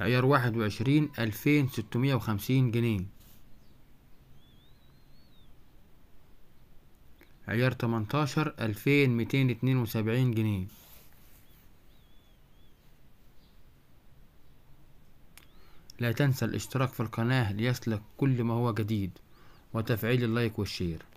عيار واحد وعشرين ألفين ستمية وخمسين جنيه عيار تمنتاشر ألفين ميتين اتنين وسبعين جنيه لا تنسى الاشتراك في القناة ليصلك كل ما هو جديد وتفعيل اللايك والشير